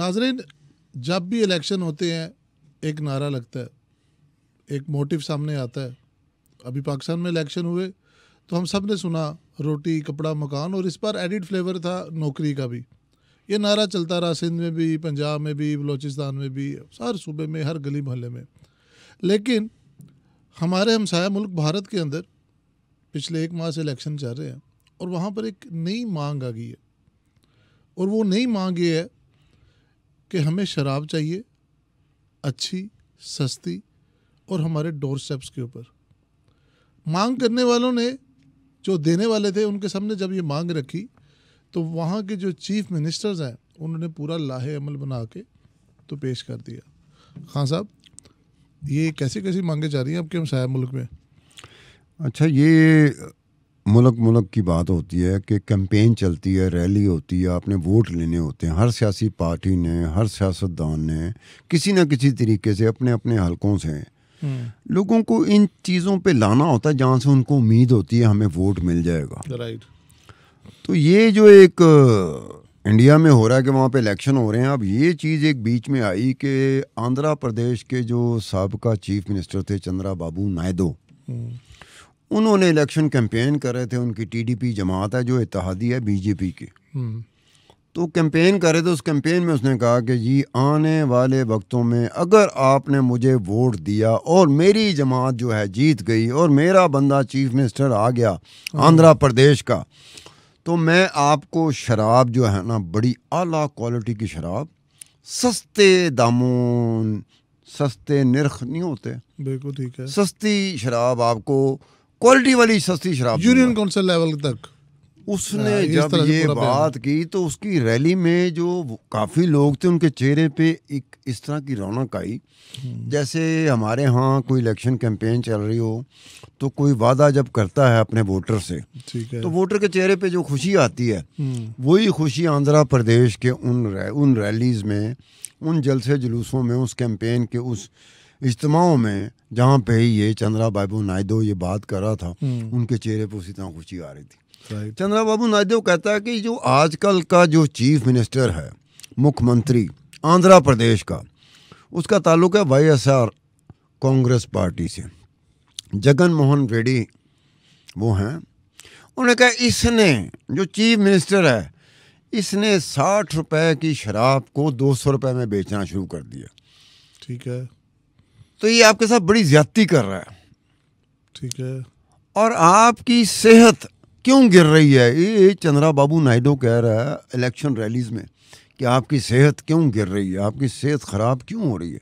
नाजरीन जब भी इलेक्शन होते हैं एक नारा लगता है एक मोटिव सामने आता है अभी पाकिस्तान में इलेक्शन हुए तो हम सब ने सुना रोटी कपड़ा मकान और इस बार एडिड फ्लेवर था नौकरी का भी ये नारा चलता रहा सिंध में भी पंजाब में भी बलोचिस्तान में भी हर सूबे में हर गली मोहल्ले में लेकिन हमारे हमसाया मुल्क भारत के अंदर पिछले एक माह से इलेक्शन चल रहे हैं और वहाँ पर एक नई मांग आ गई है और वो नई मांग ये है कि हमें शराब चाहिए अच्छी सस्ती और हमारे डोर स्टेप्स के ऊपर मांग करने वालों ने जो देने वाले थे उनके सामने जब ये मांग रखी तो वहाँ के जो चीफ मिनिस्टर्स हैं उन्होंने पूरा लाहे अमल बना के तो पेश कर दिया खान साहब ये कैसी कैसी मांगे जा रही हैं आपके हम साया मुल्क में अच्छा ये मुलक मुलक की बात होती है कि कैंपेन चलती है रैली होती है आपने वोट लेने होते हैं हर सियासी पार्टी ने हर सियासतदान ने किसी न किसी तरीके से अपने अपने हलकों से हम्म। लोगों को इन चीज़ों पे लाना होता है जहाँ से उनको उम्मीद होती है हमें वोट मिल जाएगा राइट तो ये जो एक इंडिया uh, में हो रहा है कि वहाँ पे इलेक्शन हो रहे हैं अब ये चीज़ एक बीच में आई कि आंध्र प्रदेश के जो सबका चीफ मिनिस्टर थे चंद्रा बाबू नायडू हम्म। उन्होंने इलेक्शन कैंपेन कर रहे थे उनकी टीडीपी जमात है जो इतिहादी है बीजेपी की हम्म। तो कैंपेन करे थे उस कैंपेन में उसने कहा कि जी आने वाले वक्तों में अगर आपने मुझे वोट दिया और मेरी जमात जो है जीत गई और मेरा बंदा चीफ मिनिस्टर आ गया हम्म। आंध्र प्रदेश का तो मैं आपको शराब जो है ना बड़ी आला क्वालिटी की शराब सस्ते दामों सस्ते निरख नहीं होते बिल्कुल ठीक है सस्ती शराब आपको क्वालिटी वाली सस्ती शराब यूनियन काउंसिल लेवल तक उसने हाँ, जब ये बात की तो उसकी रैली में जो काफ़ी लोग थे उनके चेहरे पे एक इस तरह की रौनक आई जैसे हमारे यहाँ कोई इलेक्शन कैंपेन चल रही हो तो कोई वादा जब करता है अपने वोटर से तो वोटर के चेहरे पे जो खुशी आती है हम्म। वही खुशी आंध्र प्रदेश के उन रै, उन रैलीज़ में उन जलसे जुलूसों में उस कैंपेन के उस इज्तमाओं में जहाँ पे ये चंद्रा बाबू नायडू ये बात कर रहा था हम्म। उनके चेहरे पर उसी तरह खुशी आ रही थी चंद्रा बाबू नायडू कहता है कि जो आजकल का जो चीफ मिनिस्टर है मुख्यमंत्री आंध्र प्रदेश का उसका ताल्लुक है Y S R Congress party से जगन मोहन रेड्डी वो हैं उन्होंने कहा इसने जो चीफ मिनिस्टर है इसने साठ रुपए की शराब को दो सौ रुपये में बेचना शुरू कर दिया ठीक है तो ये आपके साथ बड़ी ज्यादती कर रहा है ठीक है और आपकी सेहत क्यों गिर रही है ये चंद्रा बाबू नायडू कह रहा है इलेक्शन रैलीज में कि आपकी सेहत क्यों गिर रही है आपकी सेहत ख़राब क्यों हो रही है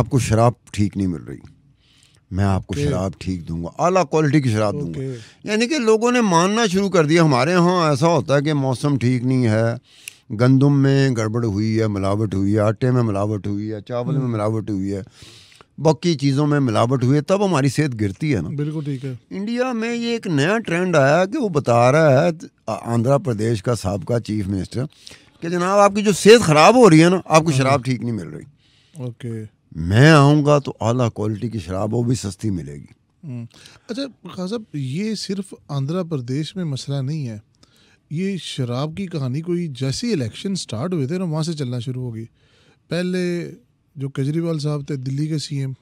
आपको शराब ठीक नहीं मिल रही मैं आपको okay. शराब ठीक दूंगा आला क्वालिटी की शराब okay. दूंगा यानी कि लोगों ने मानना शुरू कर दिया हमारे यहाँ ऐसा होता है कि मौसम ठीक नहीं है गंदम में गड़बड़ हुई है मिलावट हुई है आटे में मिलावट हुई है चावल में hmm. मिलावट हुई है बाकी चीज़ों में मिलावट हुई तब हमारी सेहत गिरती है ना बिल्कुल ठीक है इंडिया में ये एक नया ट्रेंड आया कि वो बता रहा है आंध्र प्रदेश का सबका चीफ मिनिस्टर कि जनाब आपकी जो सेहत ख़राब हो रही है ना आपको हाँ। शराब ठीक नहीं मिल रही ओके मैं आऊँगा तो अला क्वालिटी की शराब वो भी सस्ती मिलेगी हम्म। अच्छा खास साहब ये सिर्फ आंध्र प्रदेश में मसला नहीं है ये शराब की कहानी कोई जैसे इलेक्शन स्टार्ट हुए थे ना वहाँ से चलना शुरू होगी पहले जो केजरीवाल साहब थे दिल्ली के सीएम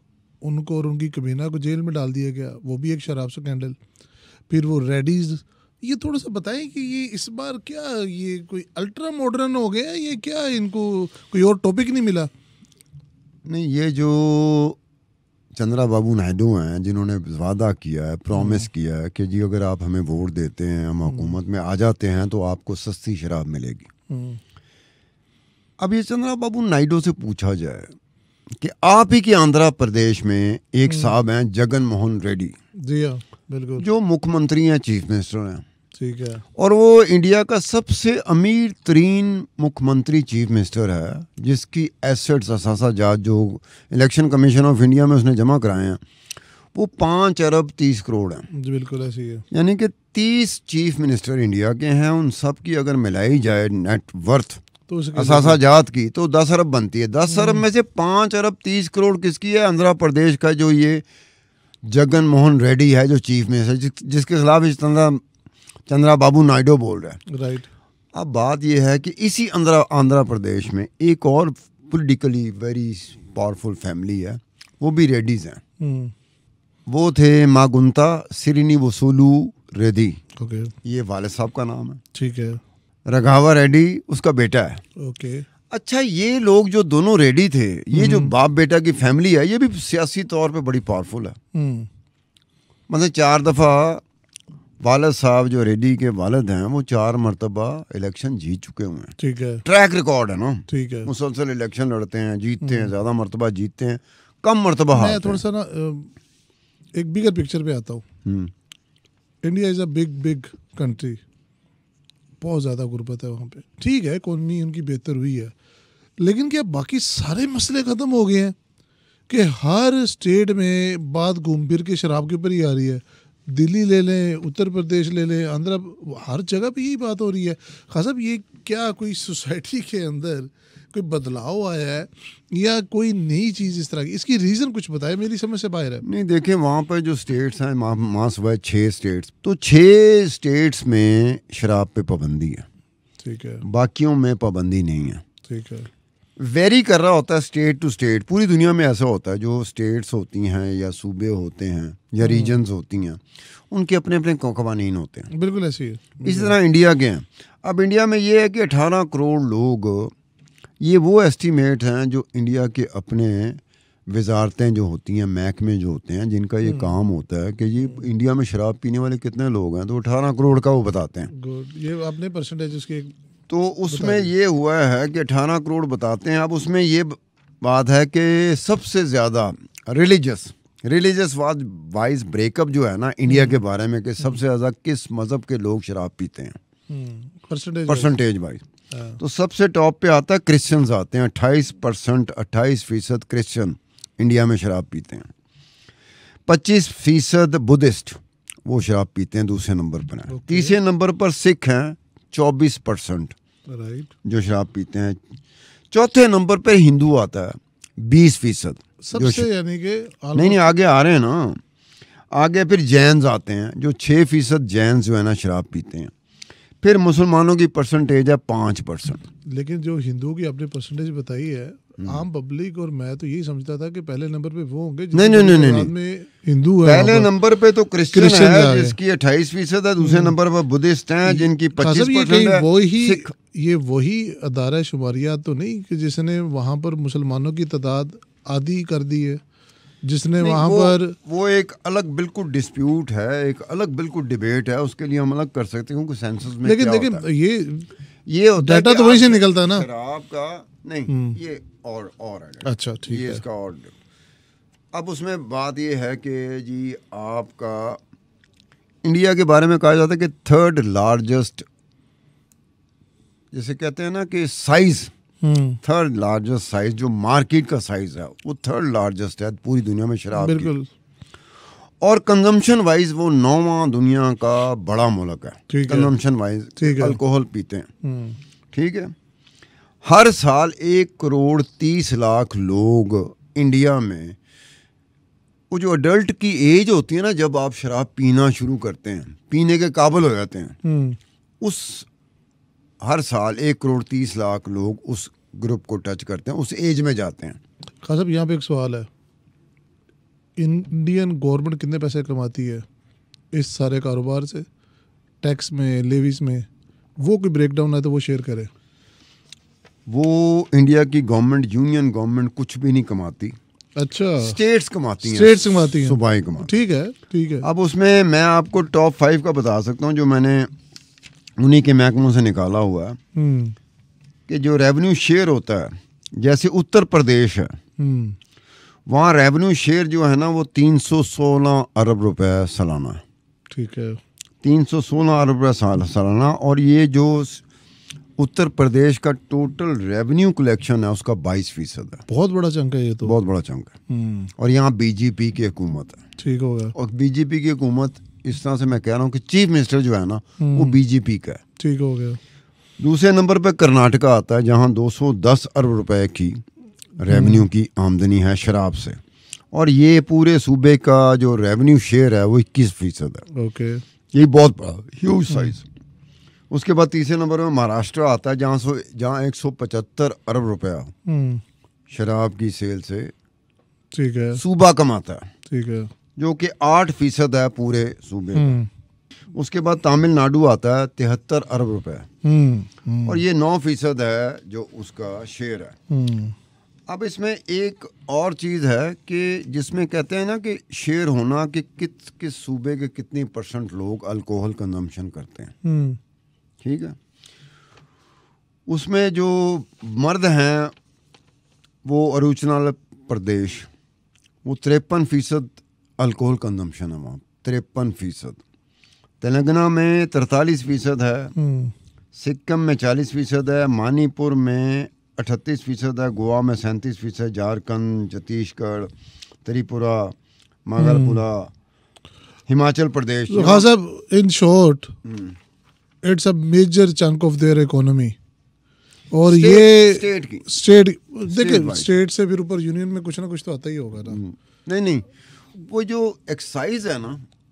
उनको और उनकी कबीना को जेल में डाल दिया गया वो भी एक शराब स्कैंडल फिर वो रेडीज ये थोड़ा सा बताएं कि ये इस बार क्या ये कोई अल्ट्रा मॉडर्न हो गया ये क्या इनको कोई और टॉपिक नहीं मिला नहीं ये जो चंद्रा बाबू नायडू हैं जिन्होंने वादा किया है प्रॉमिस हम्म। किया है कि जी अगर आप हमें वोट देते हैं हम हम्म। हुकूमत में आ जाते हैं तो आपको सस्ती शराब मिलेगी हम्म। अब ये चंद्रा बाबू नायडू से पूछा जाए कि आप ही के आंध्र प्रदेश में एक हम्म। साहब हैं जगन मोहन रेड्डी जी हाँ बिल्कुल जो मुख्यमंत्री हैं चीफ मिनिस्टर हैं ठीक है और वो इंडिया का सबसे अमीर तरीन मुख्यमंत्री चीफ मिनिस्टर है जिसकी एसेट्स असासा जात जो इलेक्शन कमीशन ऑफ इंडिया में उसने जमा कराए हैं वो पाँच अरब तीस करोड़ हैं बिल्कुल ऐसी है यानी कि तीस चीफ मिनिस्टर इंडिया के हैं उन सब की अगर मिलाई जाए नेटवर्थ तो असासा जात की तो दस अरब बनती है दस अरब हम्म। में से पाँच अरब तीस करोड़ किसकी है आंध्र प्रदेश का जो ये जगन मोहन रेड्डी है जो चीफ मिनिस्टर जिस, जिसके खिलाफ इस चंद्रा चंद्रा बाबू नायडू बोल रहे हैं राइट अब बात यह है कि इसी आंध्रा आंध्र प्रदेश में एक और पोलिटिकली वेरी पावरफुल फैमिली है वो भी रेडीज हैं हम्म। वो थे मागुंता सिरिनी वसूलू रेडी ओके ये वाले साहब का नाम है ठीक है रघावा रेड्डी उसका बेटा है ओके अच्छा ये लोग जो दोनों रेडी थे ये जो हम्म। बाप बेटा की फैमिली है ये भी सियासी तौर पे बड़ी पावरफुल है हम्म। मतलब चार दफ़ा वालद साहब जो रेड्डी के वालद हैं वो चार मरतबा इलेक्शन जीत चुके हुए हैं ठीक है ट्रैक रिकॉर्ड है ना ठीक है मुसलसल इलेक्शन लड़ते हैं जीतते हैं हम्म। ज़्यादा मरतबा जीतते हैं कम मरतबा मैं थोड़ा सा ना एक बिगर पिक्चर पे आता हूँ India is a big big country बहुत ज़्यादा गुर्बत है वहाँ पे ठीक है इकोनॉमी उनकी बेहतर हुई है लेकिन क्या बाकी सारे मसले ख़त्म हो गए हैं कि हर स्टेट में बात घूम फिर के शराब के ऊपर ही आ रही है दिल्ली ले लें उत्तर प्रदेश ले लें आंध्र हर जगह पे यही बात हो रही है खासब ये क्या कोई सोसाइटी के अंदर कोई बदलाव आया है या कोई नई चीज़ इस तरह की इसकी रीज़न कुछ बताए मेरी समझ से बाहर है नहीं देखिए वहाँ पर जो स्टेट्स हैं मास सुबह छः स्टेट्स तो छः स्टेट्स में शराब पे पाबंदी है ठीक है बाकियों में पाबंदी नहीं है ठीक है वेरी कर रहा होता है स्टेट टू स्टेट पूरी दुनिया में ऐसा होता है जो स्टेट्स होती हैं या सूबे होते हैं या रीजन्स हम्म। होती हैं उनके अपने अपने कवानीन होते हैं बिल्कुल ऐसे ही इसी तरह इंडिया के हैं अब इंडिया में ये है कि 18 करोड़ लोग ये वो एस्टीमेट हैं जो इंडिया के अपने वजारतें जो होती हैं महकमे जो होते हैं जिनका ये हम्म। काम होता है कि ये इंडिया हम्म। में शराब पीने वाले कितने लोग हैं तो अठारह करोड़ का वो बताते हैं ये अपने परसेंटेज उसके तो उसमें ये हुआ है कि अठारह करोड़ बताते हैं अब उसमें ये बात है कि सबसे ज़्यादा religious religious was wise breakup जो है ना इंडिया हम्म। के बारे में कि सबसे ज़्यादा किस मज़हब के लोग शराब पीते हैं परसेंटेज वाइज तो सबसे टॉप पे आता है क्रिश्चियंस आते हैं अट्ठाईस परसेंट अट्ठाईस फीसद क्रिश्चन इंडिया में शराब पीते हैं पच्चीस फीसद बुद्धिस्ट वो शराब पीते हैं दूसरे नंबर पर हैं तीसरे नंबर पर सिख हैं चौबीस परसेंट राइट जो शराब पीते हैं चौथे नंबर पर हिंदू आता है बीस फीसद यानी कि नहीं नहीं आगे आ रहे हैं ना आगे फिर जैन आते हैं जो छः फीसद जैन जो है ना शराब पीते हैं फिर मुसलमानों की परसेंटेज है पाँच परसेंट लेकिन जो हिंदुओं की आपने परसेंटेज बताई है हम्म। आम पब्लिक और मैं तो यही समझता था कि पहले नंबर पे वो होंगे नहीं नहीं नहीं नहीं हिंदू है पहले नंबर पे तो क्रिश्चियन है जिसकी अट्ठाईस फीसद है हम्म। दूसरे नंबर पर बुद्धिस्ट हैं जिनकी पच्चीस परसेंट है वही ये वही अदारा शुमारिया तो नहीं कि जिसने वहाँ पर मुसलमानों की तादाद आधी कर दी है जिसने वहाँ पर वो एक अलग बिल्कुल डिस्प्यूट है एक अलग बिल्कुल डिबेट है उसके लिए हम अलग कर सकते हैं सेंसस में लेकिन लेकिन ये ये डाटा तो वहीं से निकलता है ना आपका नहीं हम्म। ये और और अच्छा ठीक है इसका और अब उसमें बात ये है कि जी आपका इंडिया के बारे में कहा जाता है कि थर्ड लार्जेस्ट जैसे कहते हैं ना कि साइज़ थर्ड लार्जेस्ट साइज जो मार्केट का साइज है वो थर्ड लार्जेस्ट है पूरी दुनिया में शराब बिल्कुल और कंजम्पशन वाइज वो नौवा दुनिया का बड़ा मुल्क है कंजम्पशन वाइज अल्कोहल पीते हैं हम्म। ठीक है हर साल एक करोड़ तीस लाख लोग इंडिया में वो जो अडल्ट की एज होती है ना जब आप शराब पीना शुरू करते हैं पीने के काबल हो जाते हैं हम्म। उस हर साल एक करोड़ तीस लाख लोग उस ग्रुप को टच करते हैं उस एज में जाते हैं खास साहब यहाँ पे एक सवाल है इंडियन गवर्नमेंट कितने पैसे कमाती है इस सारे कारोबार से टैक्स में लेवीज में वो कोई ब्रेकडाउन है तो वो शेयर करें वो इंडिया की गवर्नमेंट यूनियन गवर्नमेंट कुछ भी नहीं कमाती अच्छा स्टेट्स कमाती हैं स्टेट्स कमाती हैं सुबह कमाती ठीक है ठीक है अब उसमें मैं आपको टॉप फाइव का बता सकता हूँ जो मैंने उन्हीं के महकमों से निकाला हुआ हम्म। कि जो रेवेन्यू शेयर होता है जैसे उत्तर प्रदेश है हम्म। वहाँ रेवेन्यू शेयर जो है ना वो 316 अरब रुपए सालाना ठीक है 316 अरब रुपए साल सालाना और ये जो उत्तर प्रदेश का टोटल रेवेन्यू कलेक्शन है उसका 22 फीसद है बहुत बड़ा चंक है ये तो बहुत बड़ा चंक है हम्म। और यहाँ बीजेपी की हुकूमत है ठीक हो गया और बीजेपी की हुकूमत इस तरह से मैं कह रहा हूँ कि चीफ मिनिस्टर जो है ना वो बीजेपी हम्म। का है ठीक हो गया दूसरे नंबर पर कर्नाटका आता है जहाँ 210 अरब रुपए की रेवेन्यू हम्म। की आमदनी है शराब से और ये पूरे सूबे का जो रेवेन्यू शेयर है वो इक्कीस फीसद है ओके ये बहुत बड़ा ह्यूज हम्म। साइज उसके बाद तीसरे नंबर में महाराष्ट्र आता है जहाँ सो जहाँ एक सौ पचहत्तर अरब रुपया शराब की सेल से ठीक है सूबा कमाता है ठीक है जो कि आठ फीसद है पूरे सूबे में हम्म। उसके बाद तमिलनाडु आता है तिहत्तर अरब रुपए हम्म, हम्म। और ये नौ फीसद है जो उसका शेयर है अब इसमें एक और चीज़ है कि जिसमें कहते हैं ना कि शेयर होना कि किस किस सूबे के कितने परसेंट लोग अल्कोहल कंजम्पशन करते हैं ठीक है उसमें जो मर्द हैं वो अरुणाचल प्रदेश वो तिरपन फीसद अल्कोहल कंजम्पशन अमाउंट तिरपन फीसद तेलंगाना में तरतालीस फीसद है हम्म। सिक्किम में चालीस फीसद है मानीपुर में अठतीस फीसद है गोवा में सैंतीस फीसद झारखंड छत्तीसगढ़ त्रिपुरा मागलपुरा हम्म। हिमाचल प्रदेश तो साहब in short it's a major chunk of their economy और ये स्टेट की स्टेट देखिए स्टेट से फिर ऊपर यूनियन में कुछ ना कुछ तो आता ही होगा ना हम्म। नहीं नहीं वो जो एक्साइज है ना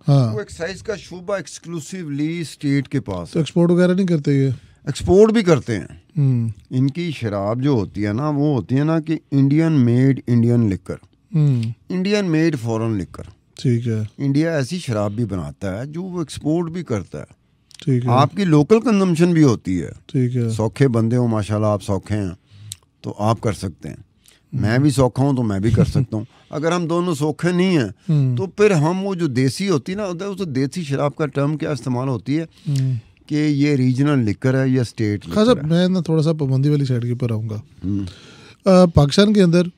हाँ वो एक्साइज का शोबा एक्सक्लूसिवली स्टेट के पास तो एक्सपोर्ट वगैरह नहीं करते ये एक्सपोर्ट भी करते हैं हम्म। इनकी शराब जो होती है ना वो होती है ना कि Indian made Indian liquor Indian made foreign liquor ठीक है इंडिया ऐसी शराब भी बनाता है जो वो एक्सपोर्ट भी करता है ठीक है आपकी लोकल कंजम्पशन भी होती है ठीक है सौखे बंदे हो माशाल्लाह आप सौखे हैं तो आप कर सकते हैं मैं भी सौखा हूँ तो मैं भी कर सकता हूँ अगर हम दोनों सौखे नहीं हैं हम्म। तो फिर हम वो जो देसी होती है ना उस तो देसी शराब का टर्म क्या इस्तेमाल होती है हम्म। कि ये रीजनल लिकर है या स्टेट हाँ सर मैं ना थोड़ा सा पाबंदी वाली साइड के ऊपर आऊँगा पाकिस्तान के अंदर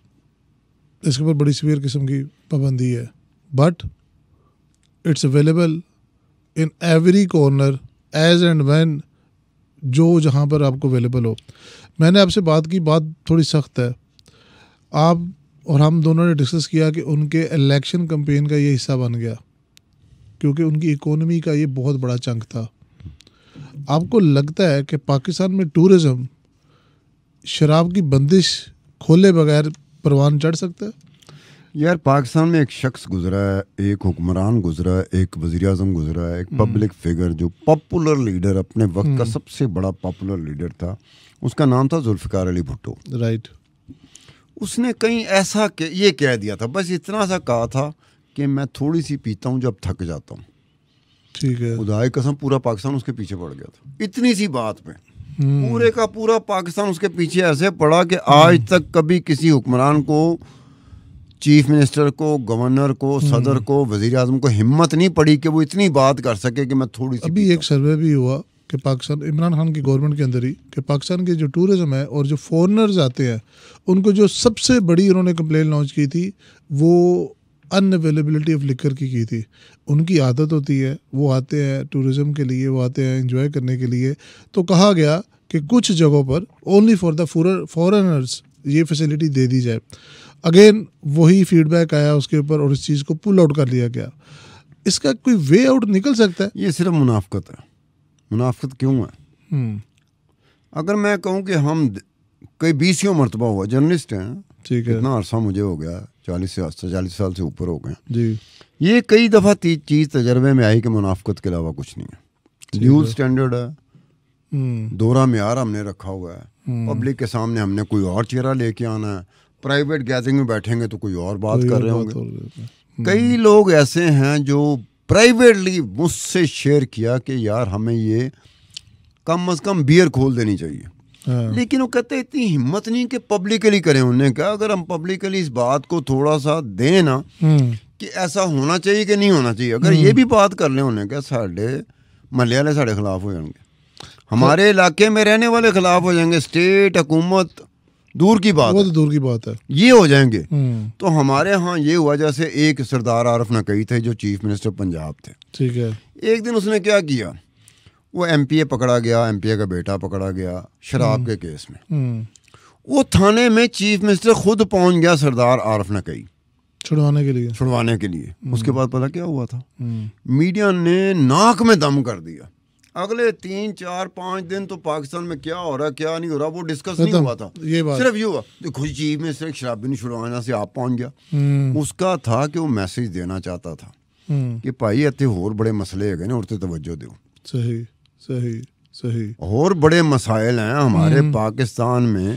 इसके ऊपर बड़ी सीवियर किस्म की पाबंदी है but it's available in every corner edge and van जो जहाँ पर आपको अवेलेबल हो मैंने आपसे बात की बात थोड़ी सख्त है आप और हम दोनों ने डिस्कस किया कि उनके इलेक्शन कम्पेन का ये हिस्सा बन गया क्योंकि उनकी इकोनॉमी का ये बहुत बड़ा चंक था आपको लगता है कि पाकिस्तान में टूरिज़्म शराब की बंदिश खोले बगैर परवान चढ़ सकता है यार पाकिस्तान में एक शख्स गुजरा है एक हुक्मरान गुजरा है एक वजीर अजम गुजरा है एक पब्लिक हम्म। फिगर जो पॉपुलर लीडर अपने वक्त का हम्म। सबसे बड़ा पॉपुलर लीडर था उसका नाम था जुल्फ़िकार अली भुट्टो राइट उसने कहीं ऐसा के, ये कह दिया था बस इतना सा कहा था कि मैं थोड़ी सी पीता हूँ जब थक जाता हूँ ठीक है उदाय कसम पूरा पाकिस्तान उसके पीछे पड़ गया था इतनी सी बात में हम्म। पूरे का पूरा पाकिस्तान उसके पीछे ऐसे पड़ा कि आज हम्म। तक कभी किसी हुक्मरान को चीफ मिनिस्टर को गवर्नर को हम्म। सदर को वजीर अजम को हिम्मत नहीं पड़ी कि वो इतनी बात कर सके कि मैं थोड़ी सी अभी एक सर्वे भी हुआ कि पाकिस्तान इमरान खान की गवर्नमेंट के अंदर ही कि पाकिस्तान के जो टूरिज़्म है और जो फॉरनर्स आते हैं उनको जो सबसे बड़ी उन्होंने कंप्लेन लॉन्च की थी वो अन अवेलेबलिटी ऑफ लिकर की की थी उनकी आदत होती है वो आते हैं टूरिज़म के लिए वो आते हैं इन्जॉय करने के लिए तो कहा गया कि कुछ जगहों पर ओनली फॉर द फॉरनर्स ये फैसिलिटी दे दी जाए अगेन वही फीडबैक आया उसके ऊपर और इस चीज़ को पुल आउट कर लिया गया इसका कोई वे आउट निकल सकता है ये सिर्फ मुनाफ्त है मुनाफत क्यों है हम्म। अगर मैं कहूँ कि हम कई बीसियों मरतबा हुआ जर्नलिस्ट हैं ठीक है इतना अरसा मुझे हो गया चालीस से चालीस साल से ऊपर हो गए जी ये कई दफ़ा चीज़ तजर्बे में आई कि मुनाफत के अलावा कुछ नहीं है ड्यूल स्टैंडर्ड है हम्म। दौरा मैार हमने रखा हुआ है हम्म। पब्लिक के सामने हमने कोई और चेहरा लेके आना है प्राइवेट गैदरिंग में बैठेंगे तो कोई और बात कर रहे होंगे कई लोग ऐसे हैं जो प्राइवेटली मुझसे शेयर किया कि यार हमें ये कम अज कम बियर खोल देनी चाहिए हाँ। लेकिन वो कहते इतनी हिम्मत नहीं कि पब्लिकली करें उन्होंने कहा अगर हम पब्लिकली इस बात को थोड़ा सा दें ना हम्म। कि ऐसा होना चाहिए कि नहीं होना चाहिए अगर ये हम्म। भी बात कर लें उन्होंने कहा साढ़े महल वाले साढ़े खिलाफ हो जाएंगे हमारे हाँ। इलाके में रहने वाले खिलाफ हो जाएंगे स्टेट हुकूमत दूर की बात वो तो दूर की बात है ये हो जाएंगे हम्म। तो हमारे यहाँ ये हुआ जैसे एक सरदार आरफ नकई थे जो चीफ मिनिस्टर पंजाब थे ठीक है एक दिन उसने क्या किया वो एम पकड़ा गया एम का बेटा पकड़ा गया शराब हम्म। के केस में हम्म। वो थाने में चीफ मिनिस्टर खुद पहुंच गया सरदार आरफ नकई छुड़वाने के लिए छुड़वाने के लिए उसके बाद पता क्या हुआ था मीडिया ने नाक में दम कर दिया अगले तीन चार पाँच दिन तो पाकिस्तान में क्या हो रहा क्या नहीं हो रहा वो डिस्कस नहीं हुआ था ये बात सिर्फ ये हुआ देखो जी में सिर्फ शराबी नहीं छुड़वाना से आप पहुंच गया हम्म। उसका था कि वो मैसेज देना चाहता था हम्म। कि भाई इतने होर बड़े मसले है ना उड़ते तवज्जो दो सही सही सही और बड़े मसाइल हैं हमारे हम्म। पाकिस्तान में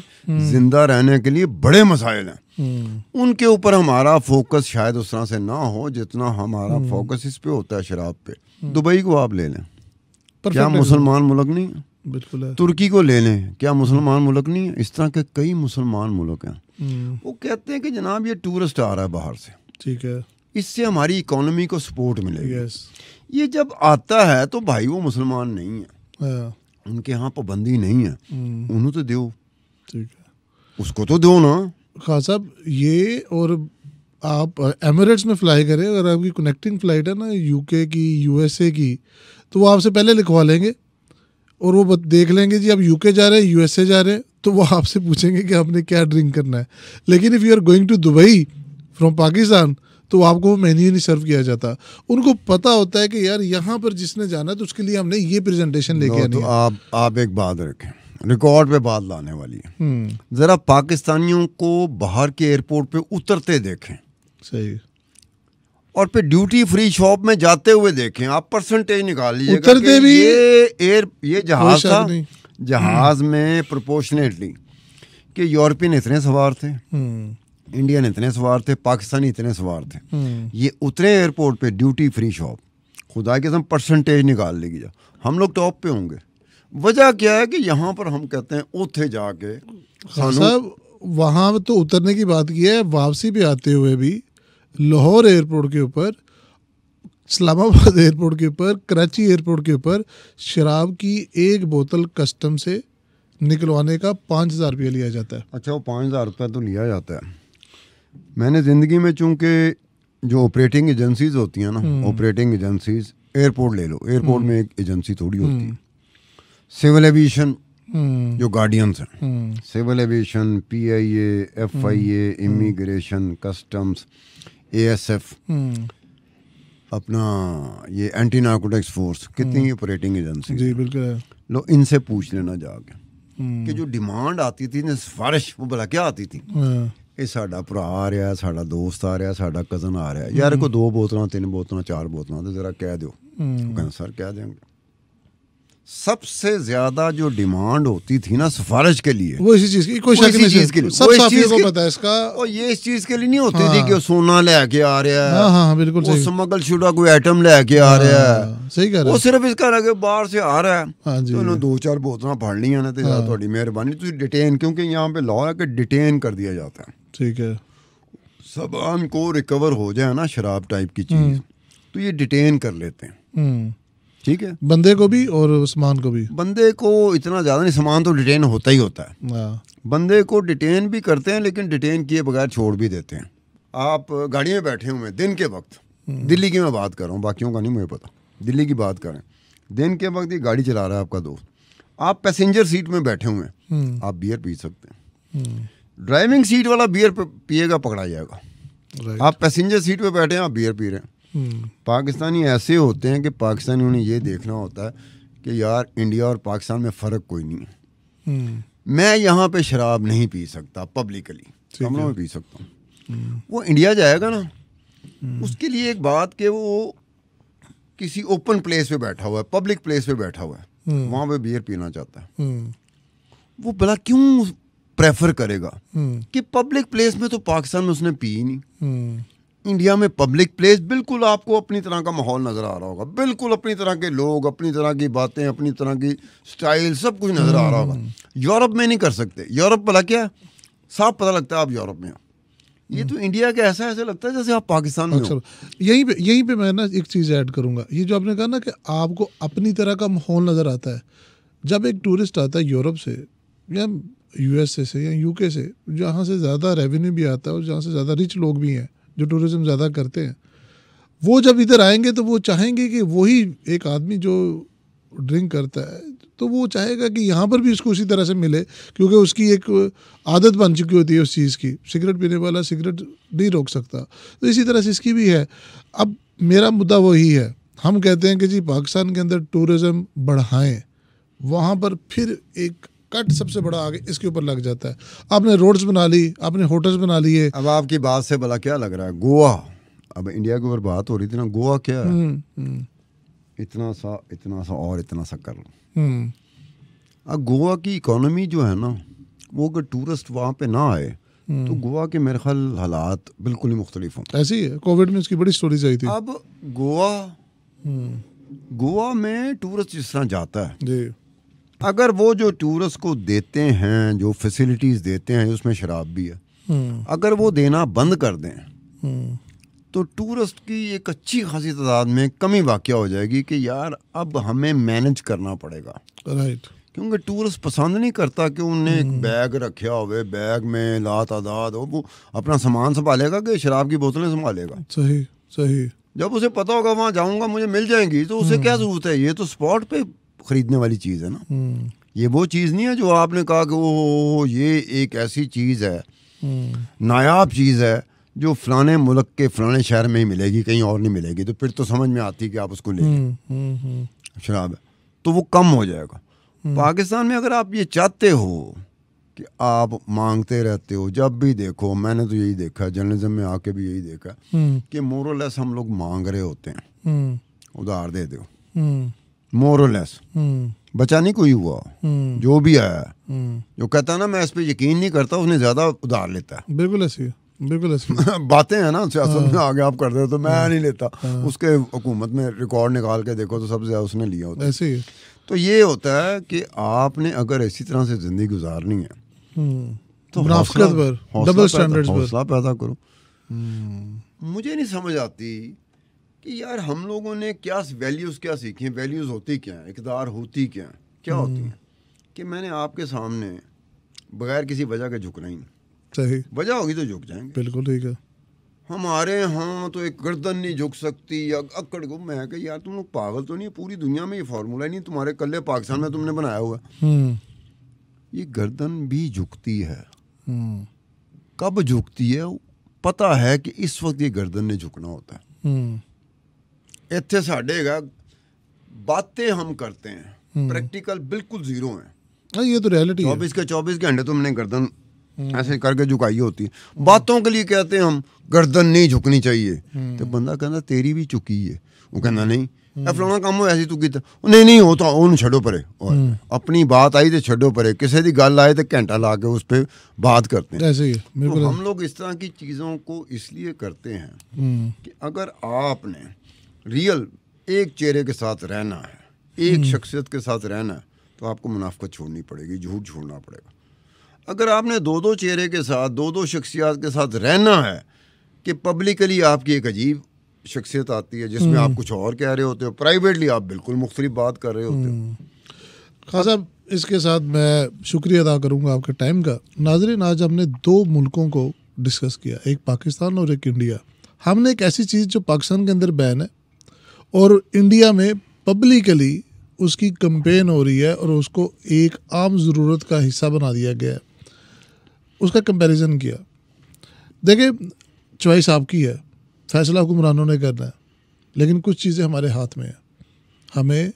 जिंदा रहने के लिए बड़े मसाइल हैं उनके ऊपर हमारा फोकस शायद उस तरह से ना हो जितना हमारा फोकस इस पे होता है शराब पे दुबई को आप ले लें क्या मुसलमान मुल्क नहीं बिल्कुल है। तुर्की को ले लें क्या मुसलमान मुल्क नहीं है इस तरह के कई मुसलमान मुल्क हैं हम्म। वो कहते हैं कि जनाब ये टूरिस्ट आ रहा है बाहर से ठीक है इससे हमारी इकोनॉमी को सपोर्ट मिलेगी ये जब आता है तो भाई वो मुसलमान नहीं है हाँ। उनके यहाँ पाबंदी नहीं है हम्म। उन्होंने तो दो ठीक है उसको तो दो ना खास साहब ये और आप एमिरेट्स uh, में फ़्लाई करें अगर आपकी कनेक्टिंग फ़्लाइट है ना यूके की यूएसए की तो वो आपसे पहले लिखवा लेंगे और वो देख लेंगे जी आप यूके जा रहे हैं यूएसए जा रहे हैं तो वो आपसे पूछेंगे कि आपने क्या ड्रिंक करना है लेकिन if you are going to Dubai from Pakistan तो आपको वो मेन्यू नहीं सर्व किया जाता उनको पता होता है कि यार यहाँ पर जिसने जाना है तो उसके लिए हमने ये प्रेजेंटेशन लेके आनी तो आप आप एक बात रखें रिकॉर्ड पे बात लाने वाली है हम्म। ज़रा पाकिस्तानियों को बाहर के एयरपोर्ट पे उतरते देखें सही और फिर ड्यूटी फ्री शॉप में जाते हुए देखें आप परसेंटेज निकाल लीजिए भी ये एयर ये जहाज था जहाज में प्रोपोर्शनेटली कि यूरोपियन इतने सवार थे इंडियन हम्म। इतने सवार थे पाकिस्तानी इतने सवार थे हम्म। ये उतरे एयरपोर्ट पे ड्यूटी फ्री शॉप खुदा के परसेंटेज निकाल लेगी जा हम लोग टॉप पे होंगे वजह क्या है कि यहाँ पर हम कहते हैं उठे जाके वहाँ तो उतरने की बात की है वापसी पे आते हुए भी लाहौर एयरपोर्ट के ऊपर इस्लामाबाद एयरपोर्ट के ऊपर कराची एयरपोर्ट के ऊपर शराब की एक बोतल कस्टम से निकलवाने का पाँच हज़ार रुपया लिया जाता है अच्छा वो पाँच हज़ार रुपया तो लिया जाता है मैंने ज़िंदगी में चूँकि जो ऑपरेटिंग एजेंसीज होती हैं ना ऑपरेटिंग एजेंसीज एयरपोर्ट ले लो एयरपोर्ट हम्म। में एक एजेंसी थोड़ी होती हम्म। है सिविल एविएशन हम्म। जो गार्डियंस हैं civil aviation P I A F I A immigration customs S F hmm. अपना ये एंटी नार्कोटिक्स फोर्स कितनी ऑपरेटिंग hmm. एजेंसी जी बिल्कुल लो इनसे पूछ लेना जाके hmm. कि जो डिमांड आती थी सिफारिश वो भला क्या आती थी ਇਹ ਸਾਡਾ ਭਰਾ ਆ ਰਿਹਾ ਸਾਡਾ ਦੋਸਤ ਆ ਰਿਹਾ ਸਾਡਾ ਕਜ਼ਨ ਆ ਰਿਹਾ ਯਾਰ ਕੋ ਦੋ ਬੋਤਲਾਂ ਤਿੰਨ ਬੋਤਲਾਂ ਚਾਰ ਬੋਤਲਾਂ ਤੇ ਜ਼ਰਾ ਕਹਿ ਦਿਓ ਉਹ ਕਹਿੰਦਾ सबसे ज्यादा जो डिमांड होती थी ना सिफारिश के लिए वो इसी चीज की कोई शक नहीं चीज के लिए सब साफी को पता है इसका और ये इस चीज के लिए नहीं होती हाँ। थी कि वो सोना लेके आ रहा है हाँ, हाँ, बिल्कुल वो स्मगल शुदा कोई आइटम लेके आ रहा है हाँ, सही कह रहा वो सिर्फ इसका लगे बाहर से आ रहा है हाँ जी तो दो चार बोतल पढ़ लिया ना तो हाँ। थोड़ी मेहरबानी तो डिटेन क्योंकि यहाँ पे लॉ है कि डिटेन कर दिया जाता है ठीक है सामान को रिकवर हो जाए ना शराब टाइप की चीज हम्म। तो ये डिटेन कर लेते हैं हम्म। ठीक है बंदे को भी और सामान को भी बंदे को इतना ज़्यादा नहीं सामान तो डिटेन होता ही होता है हाँ। बंदे को डिटेन भी करते हैं लेकिन डिटेन किए बगैर छोड़ भी देते हैं आप गाड़ी में बैठे हुए हैं दिन के वक्त हम्म। दिल्ली की मैं बात कर रहा हूँ बाकियों का नहीं मुझे पता दिल्ली की बात करें दिन के वक्त ये गाड़ी चला रहा है आपका दोस्त आप पैसेंजर सीट में बैठे हुए हैं हम्म। आप बियर पी सकते हैं ड्राइविंग हम्म। सीट वाला बियर पिएगा पकड़ा जाएगा आप पैसेंजर सीट पे बैठे हैं आप बियर पी रहे हैं पाकिस्तानी ऐसे होते हैं कि पाकिस्तानी उन्हें ये देखना होता है कि यार इंडिया और पाकिस्तान में फ़र्क कोई नहीं है हम्म। मैं यहाँ पे शराब नहीं पी सकता पब्लिकली कमरों में पी सकता हूँ हम्म। वो इंडिया जाएगा ना हम्म। उसके लिए एक बात कि वो किसी ओपन प्लेस पे बैठा हुआ है पब्लिक प्लेस पे बैठा हुआ है वहाँ पे बियर पीना चाहता है वो भला क्यों प्रेफर करेगा कि पब्लिक प्लेस में तो पाकिस्तान में उसने पी ही नहीं इंडिया में पब्लिक प्लेस बिल्कुल आपको अपनी तरह का माहौल नज़र आ रहा होगा बिल्कुल अपनी तरह के लोग अपनी तरह की बातें अपनी तरह की स्टाइल सब कुछ नज़र आ रहा होगा हम्म। यूरोप में नहीं कर सकते यूरोप भला क्या साफ पता लगता है आप यूरोप में ये हम्म। तो इंडिया का ऐसा ऐसा लगता है जैसे आप पाकिस्तान में हो अच्छा, यहीं पे यहीं पे मैं ना एक चीज़ ऐड करूँगा ये जो आपने कहा ना कि आपको अपनी तरह का माहौल नज़र आता है जब एक टूरिस्ट आता है यूरोप से या यूएसए से या यूके से जहाँ से ज़्यादा रेवेन्यू भी आता है और जहाँ से ज़्यादा रिच लोग भी हैं जो टूरिज़्म ज़्यादा करते हैं वो जब इधर आएंगे तो वो चाहेंगे कि वही एक आदमी जो ड्रिंक करता है तो वो चाहेगा कि यहाँ पर भी उसको उसी तरह से मिले क्योंकि उसकी एक आदत बन चुकी होती है उस चीज़ की सिगरेट पीने वाला सिगरेट नहीं रोक सकता तो इसी तरह से इसकी भी है अब मेरा मुद्दा वही है हम कहते हैं कि जी पाकिस्तान के अंदर टूरिज़्म बढ़ाएं वहाँ पर फिर एक कट सबसे बड़ा आगे इसके ऊपर लग जाता है आपने रोड्स बना ली आपने होटल्स बना लिए अब आपकी बात से भला क्या लग रहा है गोवा अब इंडिया के ऊपर बात हो रही थी ना गोवा क्या है हम्म, हम्म। इतना सा इतना सा और इतना सा कर लो हम्म। अब गोवा की इकोनॉमी जो है ना वो अगर टूरिस्ट वहाँ पे ना आए तो गोवा के मेरे ख्याल हालात बिल्कुल ही मुख्तलिफ हों ऐसी है कोविड में उसकी बड़ी स्टोरीज आई थी अब गोवा गोवा में टूरिस्ट जिस तरह जाता है अगर वो जो टूरिस्ट को देते हैं जो फैसिलिटीज़ देते हैं उसमें शराब भी है हम्म। अगर वो देना बंद कर दें हम्म। तो टूरिस्ट की एक अच्छी खासी तादाद में कमी वाक़ हो जाएगी कि यार अब हमें मैनेज करना पड़ेगा राइट क्योंकि टूरिस्ट पसंद नहीं करता कि उन्हें एक बैग हम्म। रखा हुए बैग में ला तादाद हो वो अपना सामान संभालेगा कि शराब की बोतलें संभालेगा सही सही जब उसे पता होगा वहाँ जाऊँगा मुझे मिल जाएंगी तो उसे क्या ज़रूरत है ये तो स्पॉट पे खरीदने वाली चीज़ है ना हम्म। ये वो चीज़ नहीं है जो आपने कहा कि वो ये एक ऐसी चीज़ है हम्म। नायाब चीज़ है जो फलाने मुल्क के फलाने शहर में ही मिलेगी कहीं और नहीं मिलेगी तो फिर तो समझ में आती कि आप उसको ले हम्म, शराब है तो वो कम हो जाएगा पाकिस्तान में अगर आप ये चाहते हो कि आप मांगते रहते हो जब भी देखो मैंने तो यही देखा जर्नलिज्म में आके भी यही देखा कि मोरलेस हम लोग मांग रहे होते हैं उधार दे दो मोरलेस बचाने को ही हुआ hmm. जो भी आया hmm. जो कहता है ना मैं इस पर यकीन नहीं करता उसने ज्यादा उधार लेता है बिल्कुल ऐसी बिल्कुल बातें हैं ना सियासत में हाँ। आगे आप कर दे तो मैं हाँ। नहीं लेता हाँ। उसके हुकूमत में रिकॉर्ड निकाल के देखो तो सबसे ज्यादा उसने लिया होता ऐसे ही तो ये होता है कि आपने अगर इसी तरह से जिंदगी गुजारनी है hmm. तो हौसला पैदा करो मुझे नहीं समझ आती कि यार हम लोगों ने क्या वैल्यूज़ क्या सीखी हैं वैल्यूज़ होती क्या हैं इकदार होती क्या हैं क्या हम्म। होती हैं कि मैंने आपके सामने बगैर किसी वजह के झुकना ही नहीं सही वजह होगी तो झुक जाएंगे बिल्कुल ठीक है हमारे यहाँ तो एक गर्दन नहीं झुक सकती या अक्कड़ गुम मैं कह यार तुम लोग पागल तो नहीं पूरी दुनिया में ये फार्मूला नहीं तुम्हारे कल्ले पाकिस्तान में तुमने बनाया हुआ हम्म। ये गर्दन भी झुकती है हम्म। कब झुकती है पता है कि इस वक्त ये गर्दन ने झुकना होता है ਇੱਥੇ ਸਾਡੇ ਹੈਗਾ बातें हम करते हैं प्रैक्टिकल बिल्कुल जीरो है ये तो रियलिटी चौबीस के चौबीस घंटे तुमने गर्दन ऐसे करके झुकाई होती है बातों के लिए कहते हैं हम गर्दन नहीं झुकनी चाहिए तो बंदा कहना तेरी भी झुकी है वो कहना नहीं ਫਲਾਣਾ ਕੰਮ ਹੋਇਆ ਸੀ ਤੂੰ ਕੀਤਾ ਨਹੀਂ ਨਹੀਂ ਉਹ ਤਾਂ ਉਹਨੂੰ ਛੱਡੋ ਪਰੇ ਆਪਣੀ ਬਾਤ ਆਈ ਤੇ ਛੱਡੋ ਪਰੇ ਕਿਸੇ ਦੀ ਗੱਲ ਆਏ ਤੇ ਘੰਟਾ ਲਾ ਕੇ ਉਸ ਤੇ ਬਾਤ ਕਰਤੇ हैं ऐसे ही बिल्कुल हम लोग इस तरह की चीज़ों को इसलिए करते हैं कि अगर आपने रियल एक चेहरे के साथ रहना है एक हम्म। शख्सियत के साथ रहना है तो आपको मुनाफा छोड़नी पड़ेगी झूठ छोड़ना पड़ेगा अगर आपने दो दो चेहरे के साथ दो दो शख्सियात के साथ रहना है कि पब्लिकली आपकी एक अजीब शख्सियत आती है जिसमें आप हम्म। कुछ और कह रहे होते हो प्राइवेटली आप बिल्कुल मुख्तलिफ बात कर रहे होते हो हम्म। खास साहब इसके साथ मैं शुक्रिया अदा करूँगा आपके टाइम का नाजरन आज हमने दो मुल्कों को डिस्कस किया एक पाकिस्तान और एक इंडिया हमने एक ऐसी चीज़ जो पाकिस्तान के अंदर बैन है और इंडिया में पब्लिकली उसकी कंपेन हो रही है और उसको एक आम ज़रूरत का हिस्सा बना दिया गया है उसका कंपैरिजन किया देखिए चॉइस आपकी है फैसला हुक्मरानों ने करना है लेकिन कुछ चीज़ें हमारे हाथ में हैं हमें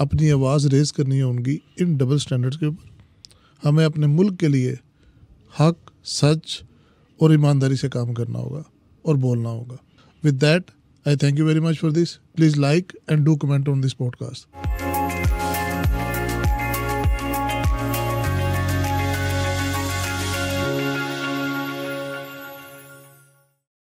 अपनी आवाज़ रेज करनी है उनकी इन डबल स्टैंडर्ड्स के ऊपर हमें अपने मुल्क के लिए हक सच और ईमानदारी से काम करना होगा और बोलना होगा with that I thank you very much for this. Please like and do comment on this podcast.